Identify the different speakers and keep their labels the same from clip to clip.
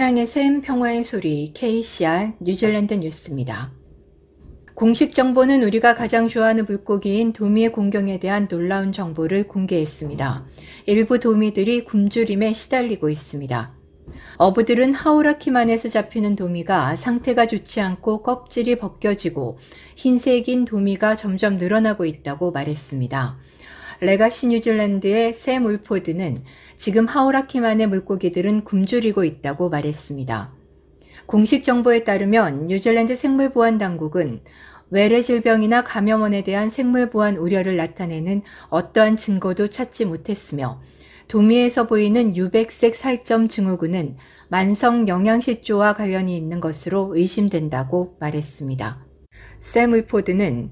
Speaker 1: 사랑의 샘 평화의 소리 KCR 뉴질랜드 뉴스입니다. 공식 정보는 우리가 가장 좋아하는 물고기인 도미의 공경에 대한 놀라운 정보를 공개했습니다. 일부 도미들이 굶주림에 시달리고 있습니다. 어부들은 하우라키만에서 잡히는 도미가 상태가 좋지 않고 껍질이 벗겨지고 흰색인 도미가 점점 늘어나고 있다고 말했습니다. 레가시 뉴질랜드의 샘 울포드는 지금 하우라키만의 물고기들은 굶주리고 있다고 말했습니다. 공식 정보에 따르면 뉴질랜드 생물보안당국은 외래 질병이나 감염원에 대한 생물보안 우려를 나타내는 어떠한 증거도 찾지 못했으며 도미에서 보이는 유백색 살점 증후군은 만성 영양실조와 관련이 있는 것으로 의심된다고 말했습니다. 샘 울포드는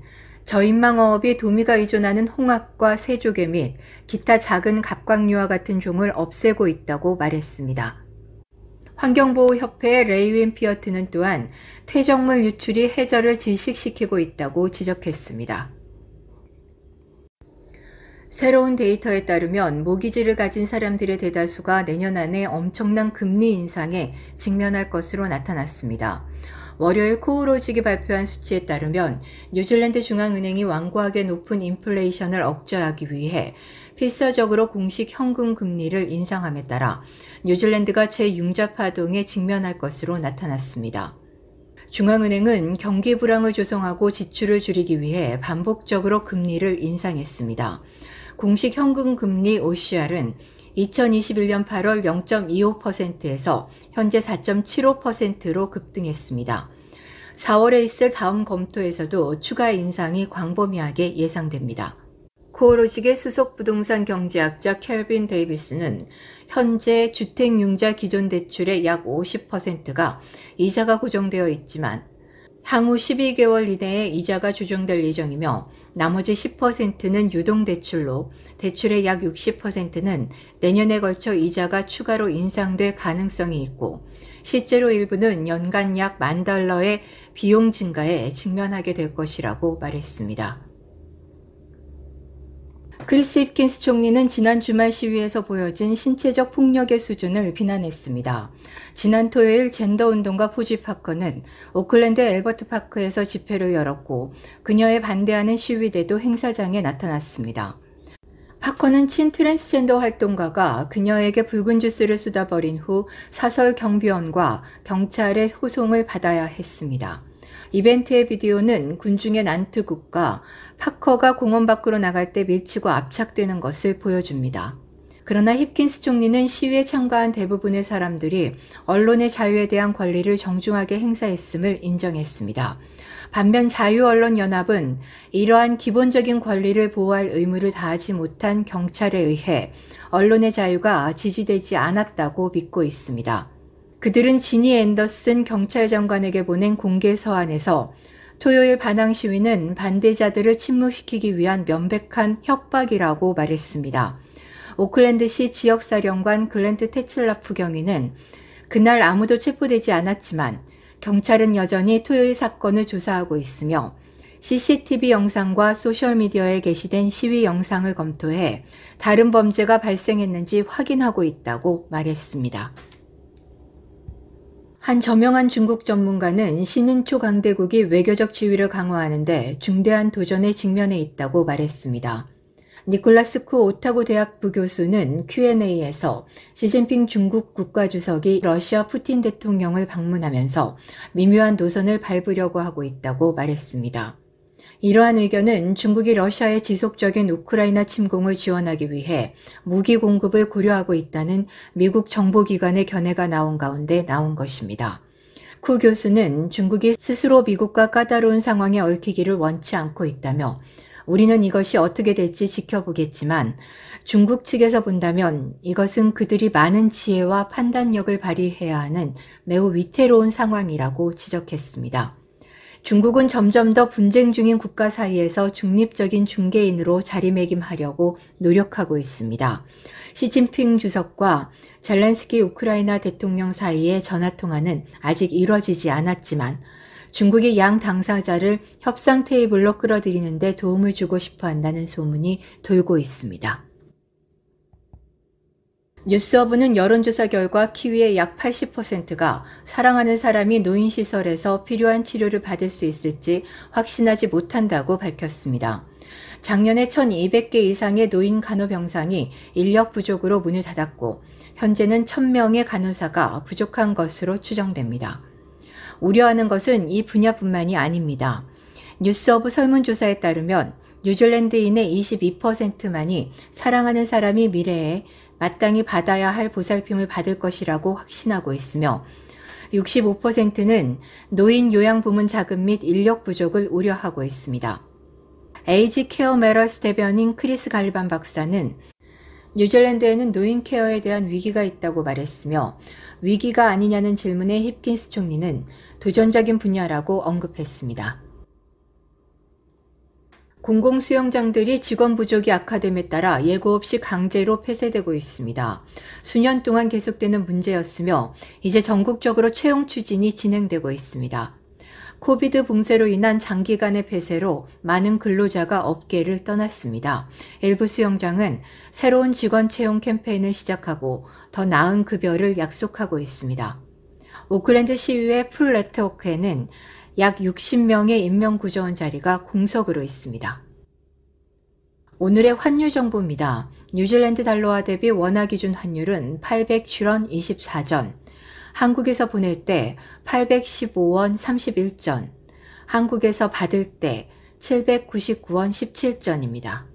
Speaker 1: 저인망어업이 도미가 의존하는 홍합과 새조개 및 기타 작은 갑각류와 같은 종을 없애고 있다고 말했습니다. 환경보호협회 레이윈 피어트는 또한 퇴적물 유출이 해저를 질식시키고 있다고 지적했습니다. 새로운 데이터에 따르면 모기지를 가진 사람들의 대다수가 내년 안에 엄청난 금리 인상에 직면할 것으로 나타났습니다. 월요일 코오로직이 발표한 수치에 따르면 뉴질랜드 중앙은행이 완고하게 높은 인플레이션을 억제하기 위해 필사적으로 공식 현금 금리를 인상함에 따라 뉴질랜드가 제융자 파동에 직면할 것으로 나타났습니다. 중앙은행은 경기 불황을 조성하고 지출을 줄이기 위해 반복적으로 금리를 인상했습니다. 공식 현금 금리 OCR은 2021년 8월 0.25%에서 현재 4.75%로 급등했습니다. 4월에 있을 다음 검토에서도 추가 인상이 광범위하게 예상됩니다. 코오로직의 수석 부동산 경제학자 켈빈 데이비스는 현재 주택융자 기존 대출의 약 50%가 이자가 고정되어 있지만 향후 12개월 이내에 이자가 조정될 예정이며 나머지 10%는 유동대출로 대출의 약 60%는 내년에 걸쳐 이자가 추가로 인상될 가능성이 있고 실제로 일부는 연간 약 만 달러의 비용 증가에 직면하게 될 것이라고 말했습니다. 크리스 힙킨스 총리는 지난 주말 시위에서 보여진 신체적 폭력의 수준을 비난했습니다. 지난 토요일 젠더 운동가 포지 파커는 오클랜드 엘버트 파크에서 집회를 열었고 그녀에 반대하는 시위대도 행사장에 나타났습니다. 파커는 친 트랜스젠더 활동가가 그녀에게 붉은 주스를 쏟아버린 후 사설 경비원과 경찰의 호송을 받아야 했습니다. 이벤트의 비디오는 군중의 난투국과 파커가 공원 밖으로 나갈 때 밀치고 압착되는 것을 보여줍니다. 그러나 힙킨스 총리는 시위에 참가한 대부분의 사람들이 언론의 자유에 대한 권리를 정중하게 행사했음을 인정했습니다. 반면 자유언론연합은 이러한 기본적인 권리를 보호할 의무를 다하지 못한 경찰에 의해 언론의 자유가 지지되지 않았다고 믿고 있습니다. 그들은 지니 앤더슨 경찰장관에게 보낸 공개 서한에서 토요일 반항 시위는 반대자들을 침묵시키기 위한 명백한 협박이라고 말했습니다. 오클랜드시 지역사령관 글렌트 테칠라프 경위는 그날 아무도 체포되지 않았지만 경찰은 여전히 토요일 사건을 조사하고 있으며 CCTV 영상과 소셜미디어에 게시된 시위 영상을 검토해 다른 범죄가 발생했는지 확인하고 있다고 말했습니다. 한 저명한 중국 전문가는 신인초 강대국이 외교적 지위를 강화하는데 중대한 도전에 직면해 있다고 말했습니다. 니콜라스 쿠 오타고 대학 부교수는 Q&A에서 시진핑 중국 국가주석이 러시아 푸틴 대통령을 방문하면서 미묘한 노선을 밟으려고 하고 있다고 말했습니다. 이러한 의견은 중국이 러시아의 지속적인 우크라이나 침공을 지원하기 위해 무기 공급을 고려하고 있다는 미국 정보기관의 견해가 나온 가운데 나온 것입니다. 쿠 교수는 중국이 스스로 미국과 까다로운 상황에 얽히기를 원치 않고 있다며 우리는 이것이 어떻게 될지 지켜보겠지만 중국 측에서 본다면 이것은 그들이 많은 지혜와 판단력을 발휘해야 하는 매우 위태로운 상황이라고 지적했습니다. 중국은 점점 더 분쟁 중인 국가 사이에서 중립적인 중개인으로 자리매김하려고 노력하고 있습니다. 시진핑 주석과 젤렌스키 우크라이나 대통령 사이의 전화통화는 아직 이뤄지지 않았지만 중국이 양 당사자를 협상 테이블로 끌어들이는데 도움을 주고 싶어 한다는 소문이 돌고 있습니다. 뉴스어브는 여론조사 결과 키위의 약 80%가 사랑하는 사람이 노인시설에서 필요한 치료를 받을 수 있을지 확신하지 못한다고 밝혔습니다. 작년에 1200개 이상의 노인 간호병상이 인력 부족으로 문을 닫았고, 현재는 1000명의 간호사가 부족한 것으로 추정됩니다. 우려하는 것은 이 분야뿐만이 아닙니다. 뉴스어브 설문조사에 따르면 뉴질랜드인의 22%만이 사랑하는 사람이 미래에 마땅히 받아야 할 보살핌을 받을 것이라고 확신하고 있으며 65%는 노인 요양 부문 자금 및 인력 부족을 우려하고 있습니다. 에이지 케어 메러스 대변인 크리스 갈반 박사는 뉴질랜드에는 노인 케어에 대한 위기가 있다고 말했으며 위기가 아니냐는 질문에 힙킨스 총리는 도전적인 분야라고 언급했습니다. 공공수영장들이 직원 부족이 악화됨에 따라 예고 없이 강제로 폐쇄되고 있습니다. 수년 동안 계속되는 문제였으며 이제 전국적으로 채용 추진이 진행되고 있습니다. 코비드 봉쇄로 인한 장기간의 폐쇄로 많은 근로자가 업계를 떠났습니다. 일부 수영장은 새로운 직원 채용 캠페인을 시작하고 더 나은 급여를 약속하고 있습니다. 오클랜드 시위의 풀레트 워크에는 약 60명의 인명구조원 자리가 공석으로 있습니다. 오늘의 환율 정보입니다. 뉴질랜드 달러와 대비 원화 기준 환율은 810원 24전, 한국에서 보낼 때 815원 31전, 한국에서 받을 때 799원 17전입니다.